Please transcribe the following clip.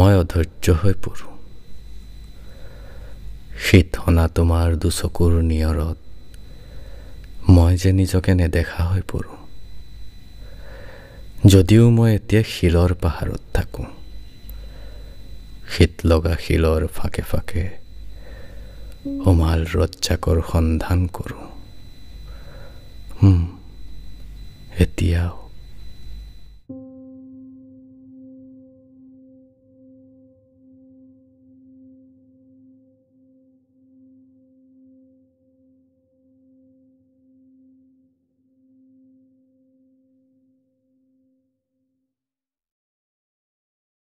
মই অধৈৰ্য হৈ পৰোঁ শীত সনা তোমাৰ দুচকুৰ নিয়ৰত মই যে নিজকে নেদেখা হৈ পৰোঁ যদিও মই এতিয়া শিলৰ পাহাৰত থাকোঁ শীত লগা শিলৰ ফাঁকে ফাঁকে সোমাল ৰদচাকৰ সন্ধান কৰোঁ এতিয়াও